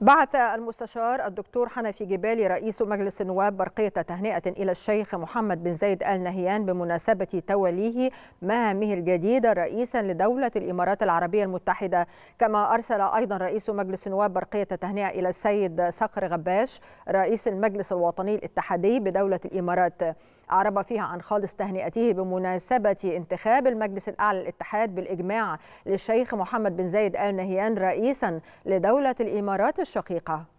بعث المستشار الدكتور حنفي جبالي رئيس مجلس النواب برقية تهنئة إلى الشيخ محمد بن زايد آل نهيان بمناسبة توليه مهامه الجديدة رئيسا لدولة الإمارات العربية المتحدة كما أرسل أيضا رئيس مجلس النواب برقية تهنئة إلى السيد صقر غباش رئيس المجلس الوطني الاتحادي بدولة الإمارات أعرب فيها عن خالص تهنئته بمناسبة انتخاب المجلس الأعلى للاتحاد بالإجماع للشيخ محمد بن زايد آل نهيان رئيسا لدولة الإمارات الشقيقة